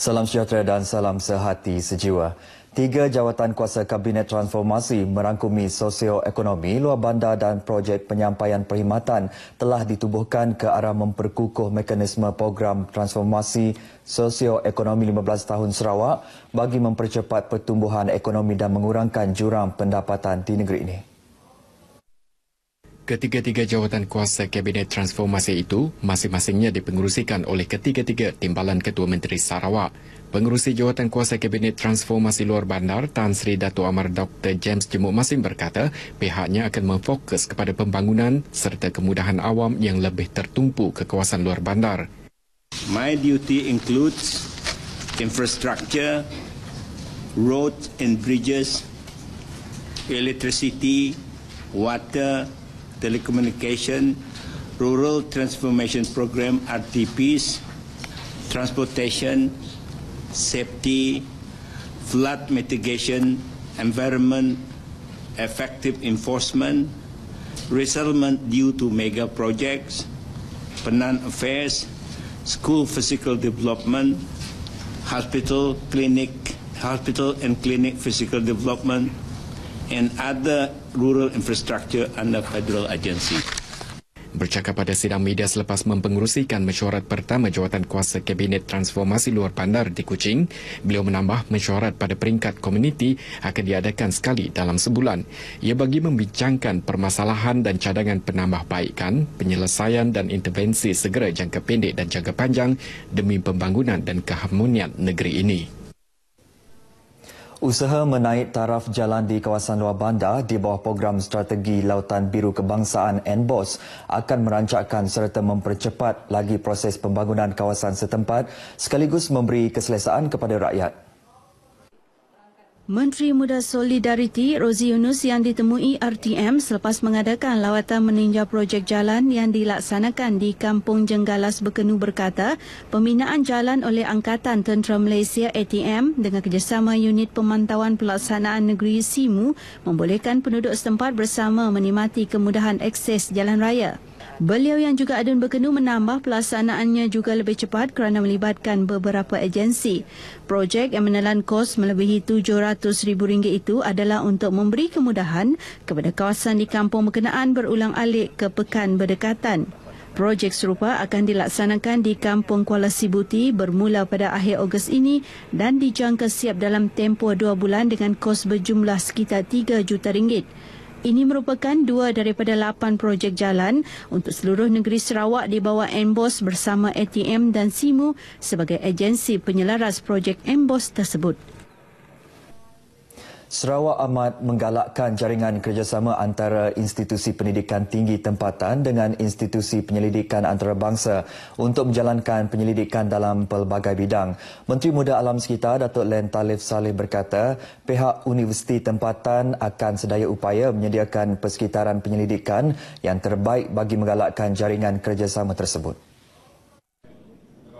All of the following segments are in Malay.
Salam sejahtera dan salam sehati sejiwa. Tiga jawatan kuasa Kabinet Transformasi merangkumi sosioekonomi, luar bandar dan projek penyampaian perkhidmatan telah ditubuhkan ke arah memperkukuh mekanisme program transformasi sosioekonomi 15 tahun Sarawak bagi mempercepat pertumbuhan ekonomi dan mengurangkan jurang pendapatan di negeri ini ketiga-tiga jawatan kuasa Kabinet Transformasi itu masing-masingnya dipengerusikan oleh ketiga-tiga timbalan Ketua Menteri Sarawak. Pengerusi Jawatan Kuasa Kabinet Transformasi Luar Bandar Tan Sri Dato' Amar Dr. James Jemuk Masing berkata pihaknya akan memfokus kepada pembangunan serta kemudahan awam yang lebih tertumpu ke kawasan luar bandar. My duty includes infrastructure, roads and bridges, electricity, water, telecommunication, rural transformation program, RTPs, transportation, safety, flood mitigation, environment, effective enforcement, resettlement due to mega projects, Penan affairs, school physical development, hospital, clinic, hospital and clinic physical development, and other rural infrastructure under federal agency. Bercakap pada sidang media selepas mempengerusikan mesyuarat pertama jawatan kuasa Kabinet Transformasi Luar Bandar di Kuching, beliau menambah mesyuarat pada peringkat komuniti akan diadakan sekali dalam sebulan. Ia bagi membincangkan permasalahan dan cadangan penambahbaikan, penyelesaian dan intervensi segera jangka pendek dan jangka panjang demi pembangunan dan keharmonian negeri ini. Usaha menaik taraf jalan di kawasan luar bandar di bawah program strategi Lautan Biru Kebangsaan NBOS akan merancakkan serta mempercepat lagi proses pembangunan kawasan setempat sekaligus memberi keselesaan kepada rakyat. Menteri Muda Solidariti Rozi Yunus yang ditemui RTM selepas mengadakan lawatan meninjau projek jalan yang dilaksanakan di Kampung Jenggalas Bekenu berkata, pembinaan jalan oleh Angkatan Tentera Malaysia ATM dengan kerjasama unit pemantauan pelaksanaan negeri SIMU membolehkan penduduk setempat bersama menikmati kemudahan akses jalan raya. Beliau yang juga adun berkenu menambah pelaksanaannya juga lebih cepat kerana melibatkan beberapa agensi. Projek yang menelan kos melebihi rm ringgit itu adalah untuk memberi kemudahan kepada kawasan di kampung berkenaan berulang alik ke pekan berdekatan. Projek serupa akan dilaksanakan di Kampung Kuala Sibuti bermula pada akhir Ogos ini dan dijangka siap dalam tempoh dua bulan dengan kos berjumlah sekitar RM3 juta. Ringgit. Ini merupakan dua daripada lapan projek jalan untuk seluruh negeri Sarawak di bawah EMBOS bersama ATM dan SIMU sebagai agensi penyelaras projek EMBOS tersebut. Sarawak amat menggalakkan jaringan kerjasama antara institusi pendidikan tinggi tempatan dengan institusi penyelidikan antarabangsa untuk menjalankan penyelidikan dalam pelbagai bidang. Menteri Muda Alam Sekitar Datuk Len Talif Saleh berkata, pihak universiti tempatan akan sedaya upaya menyediakan persekitaran penyelidikan yang terbaik bagi menggalakkan jaringan kerjasama tersebut.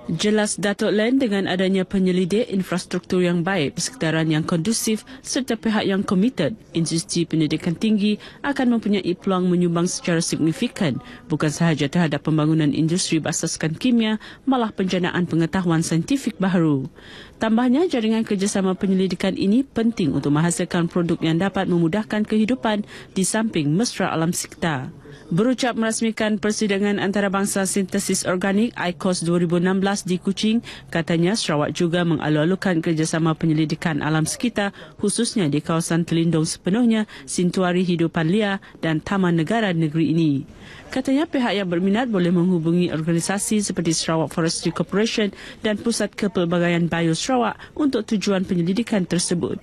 Jelas Datuk Len dengan adanya penyelidik infrastruktur yang baik, persekitaran yang kondusif serta pihak yang komited, institusi pendidikan tinggi akan mempunyai peluang menyumbang secara signifikan bukan sahaja terhadap pembangunan industri basaskan kimia, malah penjanaan pengetahuan saintifik baru. Tambahnya, jaringan kerjasama penyelidikan ini penting untuk menghasilkan produk yang dapat memudahkan kehidupan di samping mesra alam sekitar berucap merasmikan persidangan antarabangsa sintesis organik ICOS 2016 di Kuching, katanya Sarawak juga mengalu-alukan kerjasama penyelidikan alam sekitar khususnya di kawasan terlindung sepenuhnya Sintuari Hidupan Liar dan Taman Negara Negeri ini. Katanya pihak yang berminat boleh menghubungi organisasi seperti Sarawak Forestry Corporation dan Pusat Kepelbagaian Bio Sarawak untuk tujuan penyelidikan tersebut.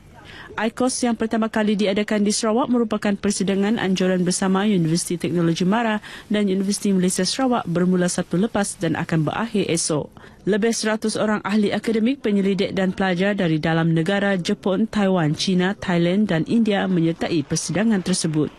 ICOS yang pertama kali diadakan di Sarawak merupakan persidangan anjuran bersama Universiti Teknologi Mara dan Universiti Malaysia Sarawak bermula satu lepas dan akan berakhir esok. Lebih 100 orang ahli akademik, penyelidik dan pelajar dari dalam negara Jepun, Taiwan, China, Thailand dan India menyertai persidangan tersebut.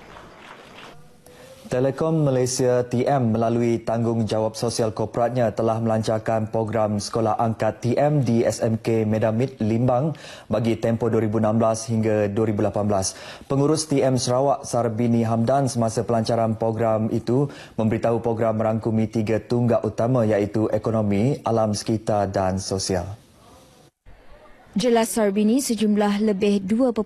Telekom Malaysia TM melalui tanggungjawab sosial korporatnya telah melancarkan program sekolah angkat TM di SMK Medamit Limbang bagi tempoh 2016 hingga 2018. Pengurus TM Sarawak Sarbini Hamdan semasa pelancaran program itu memberitahu program merangkumi tiga tunggak utama iaitu ekonomi, alam sekitar dan sosial. Jelas Sarbini, sejumlah lebih 2.4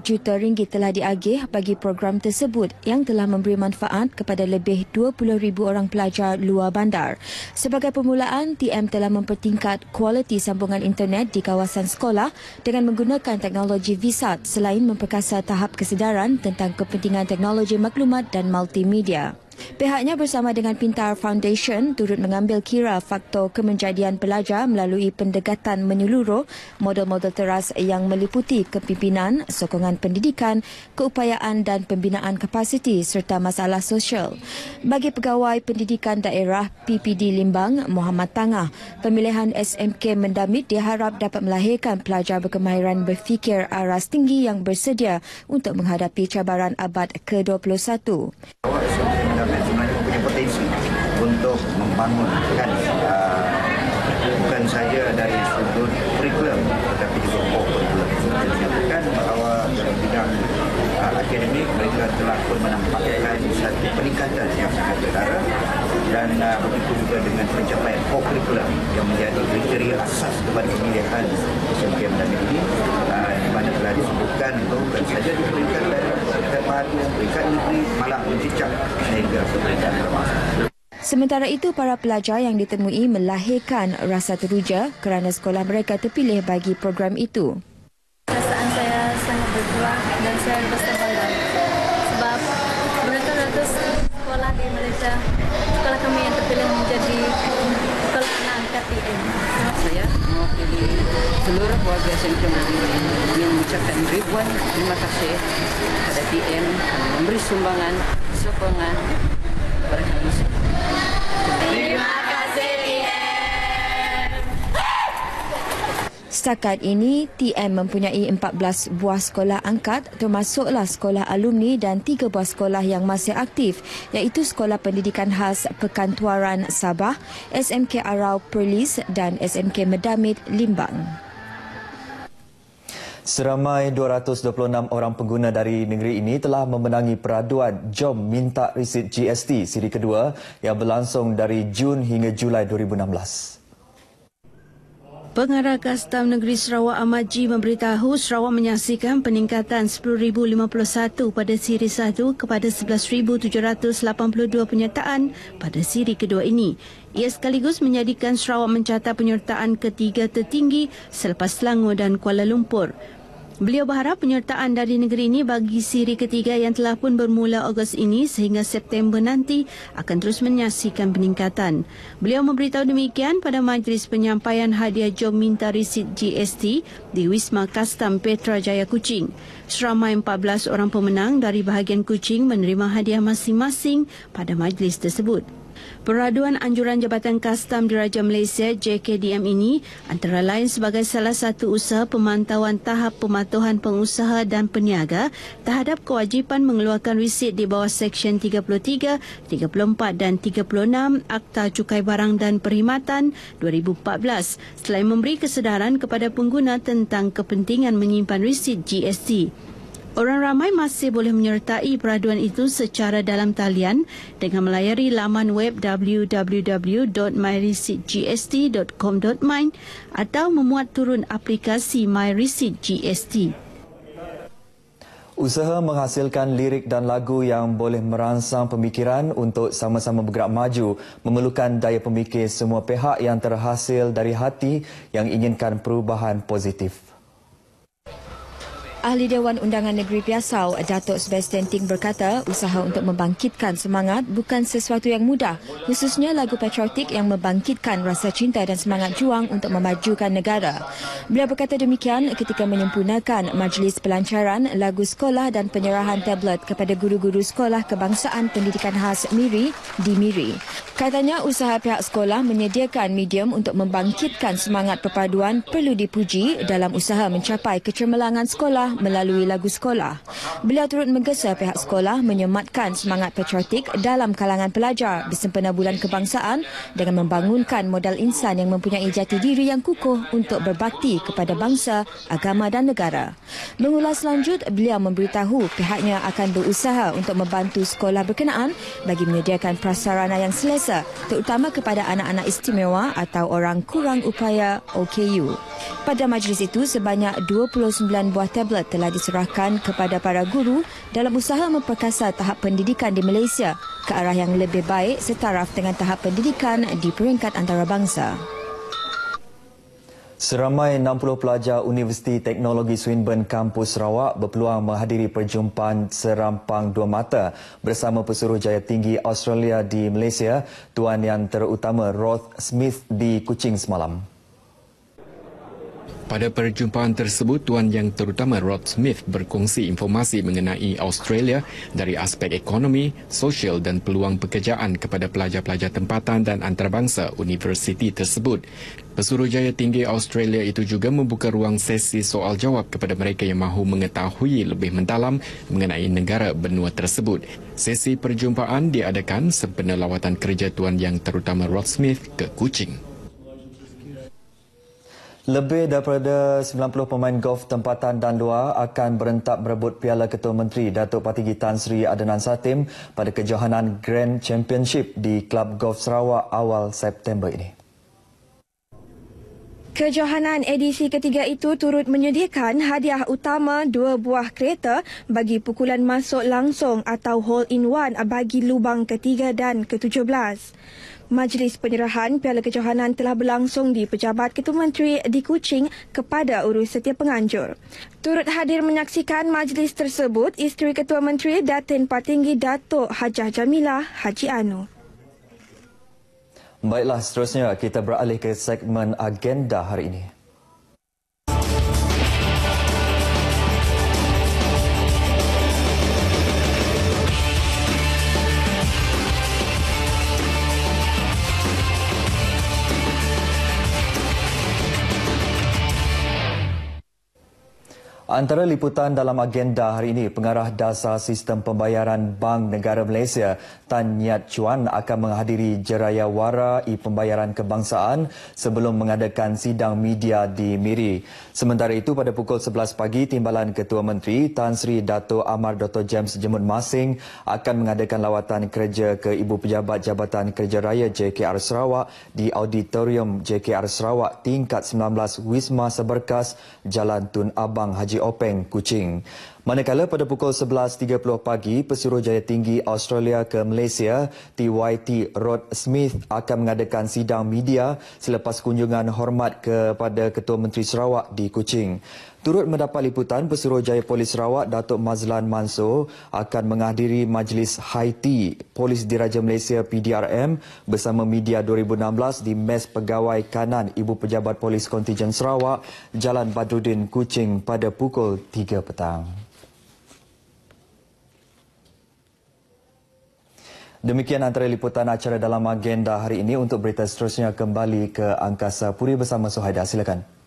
juta ringgit telah diagih bagi program tersebut yang telah memberi manfaat kepada lebih 20,000 orang pelajar luar bandar. Sebagai permulaan, TM telah mempertingkat kualiti sambungan internet di kawasan sekolah dengan menggunakan teknologi VSAT selain memperkasa tahap kesedaran tentang kepentingan teknologi maklumat dan multimedia. Pihaknya bersama dengan Pintar Foundation turut mengambil kira faktor kemenjadian pelajar melalui pendekatan menyeluruh model-model teras yang meliputi kepimpinan, sokongan pendidikan, keupayaan dan pembinaan kapasiti serta masalah sosial. Bagi pegawai pendidikan daerah PPD Limbang, Muhammad Tangah, pemilihan SMK Mendamit diharap dapat melahirkan pelajar berkemahiran berfikir aras tinggi yang bersedia untuk menghadapi cabaran abad ke-21 membangun kan ah, bukan saja dari sudut curriculum tetapi juga co-curriculum menunjukkan bahawa dalam bidang ah, akademik mereka telah pun menampakkan satu peningkatan yang sangat berdara dan ah, begitu juga dengan pencapaian co-curriculum yang menjadi kriteria asas kepada pemilihan SMKM dan ini uh, di mana telah disebutkan bukan saja di peringkat daerah, peringkat baru, peringkat negeri malah mencicap sehingga ke peringkat termasuk. Sementara itu, para pelajar yang ditemui melahirkan rasa teruja kerana sekolah mereka terpilih bagi program itu. Perasaan saya sangat berjuang dan saya rasa bangga. Sebab beratus-ratus sekolah di Malaysia, sekolah kami yang terpilih menjadi sekolah anak angkat Saya mewakili seluruh warga SMK Malaysia ingin mengucapkan ribuan terima kasih kepada KPM yang memberi sumbangan, sokongan kepada kami semua. Setakat ini, TM mempunyai 14 buah sekolah angkat termasuklah sekolah alumni dan 3 buah sekolah yang masih aktif iaitu Sekolah Pendidikan Khas Pekan Sabah, SMK Arau Perlis dan SMK Medamit Limbang. Seramai 226 orang pengguna dari negeri ini telah memenangi peraduan Jom Minta Risit GST siri kedua yang berlangsung dari Jun hingga Julai 2016. Pengarah Kastam Negeri Sarawak Ahmad G memberitahu Sarawak menyaksikan peningkatan 10,051 pada siri 1 kepada 11,782 penyertaan pada siri kedua ini. Ia sekaligus menjadikan Sarawak mencatat penyertaan ketiga tertinggi selepas Selangor dan Kuala Lumpur. Beliau berharap penyertaan dari negeri ini bagi siri ketiga yang telah pun bermula Ogos ini sehingga September nanti akan terus menyaksikan peningkatan. Beliau memberitahu demikian pada majlis penyampaian hadiah job minta risit GST di Wisma Kastam Petra Jaya Kuching. Seramai 14 orang pemenang dari bahagian Kuching menerima hadiah masing-masing pada majlis tersebut. Peraduan Anjuran Jabatan Kastam Diraja Malaysia JKDM ini antara lain sebagai salah satu usaha pemantauan tahap pematuhan pengusaha dan peniaga terhadap kewajipan mengeluarkan risit di bawah Seksyen 33, 34 dan 36 Akta Cukai Barang dan Perkhidmatan 2014 selain memberi kesedaran kepada pengguna tentang kepentingan menyimpan risit GST. Orang ramai masih boleh menyertai peraduan itu secara dalam talian dengan melayari laman web www.myresitgst.com.my atau memuat turun aplikasi MyResitGST. Usaha menghasilkan lirik dan lagu yang boleh merangsang pemikiran untuk sama-sama bergerak maju memerlukan daya pemikir semua pihak yang terhasil dari hati yang inginkan perubahan positif. Ahli Dewan Undangan Negeri Piasau, Datuk Sebastian Ting berkata, usaha untuk membangkitkan semangat bukan sesuatu yang mudah, khususnya lagu patriotik yang membangkitkan rasa cinta dan semangat juang untuk memajukan negara. Beliau berkata demikian ketika menyempurnakan majlis pelancaran lagu sekolah dan penyerahan tablet kepada guru-guru sekolah kebangsaan pendidikan khas Miri di Miri. Katanya usaha pihak sekolah menyediakan medium untuk membangkitkan semangat perpaduan perlu dipuji dalam usaha mencapai kecemerlangan sekolah melalui lagu sekolah. Beliau turut menggesa pihak sekolah menyematkan semangat patriotik dalam kalangan pelajar di sempena bulan kebangsaan dengan membangunkan modal insan yang mempunyai jati diri yang kukuh untuk berbakti kepada bangsa, agama dan negara. Mengulas lanjut, beliau memberitahu pihaknya akan berusaha untuk membantu sekolah berkenaan bagi menyediakan prasarana yang selesa terutama kepada anak-anak istimewa atau orang kurang upaya OKU. Pada majlis itu, sebanyak 29 buah tablet telah diserahkan kepada para guru dalam usaha memperkasa tahap pendidikan di Malaysia ke arah yang lebih baik setaraf dengan tahap pendidikan di peringkat antarabangsa. Seramai 60 pelajar Universiti Teknologi Swinburne Kampus Sarawak berpeluang menghadiri perjumpaan serampang dua mata bersama pesuruhjaya tinggi Australia di Malaysia, Tuan Yang Terutama Roth Smith di Kuching semalam. Pada perjumpaan tersebut, Tuan Yang Terutama Rod Smith berkongsi informasi mengenai Australia dari aspek ekonomi, sosial dan peluang pekerjaan kepada pelajar-pelajar tempatan dan antarabangsa universiti tersebut. Pesuruhjaya Tinggi Australia itu juga membuka ruang sesi soal jawab kepada mereka yang mahu mengetahui lebih mendalam mengenai negara benua tersebut. Sesi perjumpaan diadakan sempena lawatan kerja Tuan Yang Terutama Rod Smith ke Kuching. Lebih daripada 90 pemain golf tempatan dan luar akan berentak berebut Piala Ketua Menteri Datuk Parti Gitan Sri Adnan Satim pada kejohanan Grand Championship di Club Golf Sarawak awal September ini. Kejohanan edisi ketiga itu turut menyediakan hadiah utama dua buah kereta bagi pukulan masuk langsung atau hole-in-one bagi lubang ketiga dan ketujuh belas. Majlis penyerahan Piala Kejohanan telah berlangsung di Pejabat Ketua Menteri di Kuching kepada urus setia penganjur. Turut hadir menyaksikan majlis tersebut, isteri Ketua Menteri Datin Patinggi Datuk Hajah Jamilah Haji Anu. Baiklah, seterusnya kita beralih ke segmen agenda hari ini. Antara liputan dalam agenda hari ini, pengarah dasar sistem pembayaran Bank Negara Malaysia, Tan Yat Chuan akan menghadiri jeraya wara e-pembayaran kebangsaan sebelum mengadakan sidang media di Miri. Sementara itu, pada pukul 11 pagi, Timbalan Ketua Menteri Tan Sri Dato Amar Dr. James Jemut Masing akan mengadakan lawatan kerja ke Ibu Pejabat Jabatan Kerja Raya JKR Sarawak di Auditorium JKR Sarawak tingkat 19 Wisma Seberkas Jalan Tun Abang Haji Openg Kuching. Manakala pada pukul 11.30 pagi, Pesuruhjaya Tinggi Australia ke Malaysia, TYT Rod Smith akan mengadakan sidang media selepas kunjungan hormat kepada Ketua Menteri Sarawak di Kuching. Turut mendapat liputan, Pesuruhjaya Polis Sarawak Datuk Mazlan Mansor akan menghadiri Majlis Haiti Polis Diraja Malaysia PDRM bersama media 2016 di Mes Pegawai Kanan Ibu Pejabat Polis Kontijen Sarawak Jalan Badrudin Kucing pada pukul 3 petang. Demikian antara liputan acara dalam agenda hari ini untuk berita seterusnya kembali ke Angkasa Puri bersama Suhaida. Silakan.